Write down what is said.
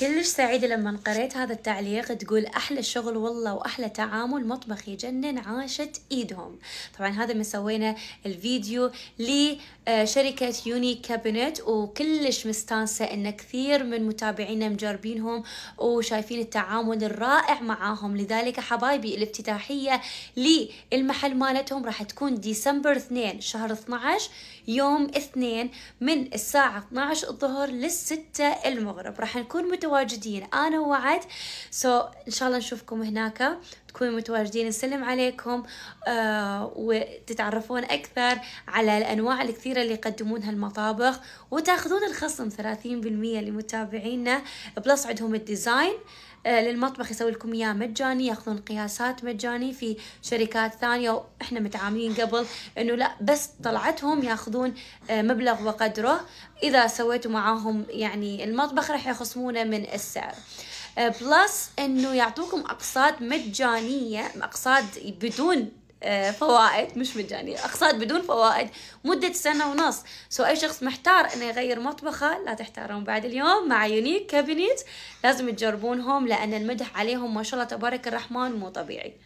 كلش سعيدة لما قريت هذا التعليق تقول أحلى شغل والله وأحلى تعامل مطبخ يجنن عاشت إيدهم طبعا هذا ما سوينا الفيديو لشركة يوني كابينت وكلش مستانسة أن كثير من متابعينا مجربينهم وشايفين التعامل الرائع معاهم لذلك حبايبي الافتتاحية للمحل مالتهم راح تكون ديسمبر 2 شهر 12 يوم 2 من الساعة 12 الظهر للستة المغرب راح نكون متو متواجدين انا وعد سو so, ان شاء الله نشوفكم هناك تكونوا متواجدين نسلم عليكم آه وتتعرفون أكثر على الأنواع الكثيرة اللي يقدمونها المطابخ وتاخذون الخصم 30% لمتابعينا بلس عندهم الديزاين آه للمطبخ يسوي لكم اياه مجاني ياخذون قياسات مجاني في شركات ثانيه واحنا متعاملين قبل انه لا بس طلعتهم ياخذون آه مبلغ وقدره اذا سويتوا معاهم يعني المطبخ راح يخصمونه من السعر. بلس آه، انه يعطوكم اقساط مجانيه اقساط بدون آه، فوائد مش مجانية أقساط بدون فوائد مدة سنة ونص سو أي شخص محتار إنه يغير مطبخه لا تحتارون بعد اليوم مع يونيك كابينيت لازم تجربونهم لأن المدح عليهم ما شاء الله تبارك الرحمن مو طبيعي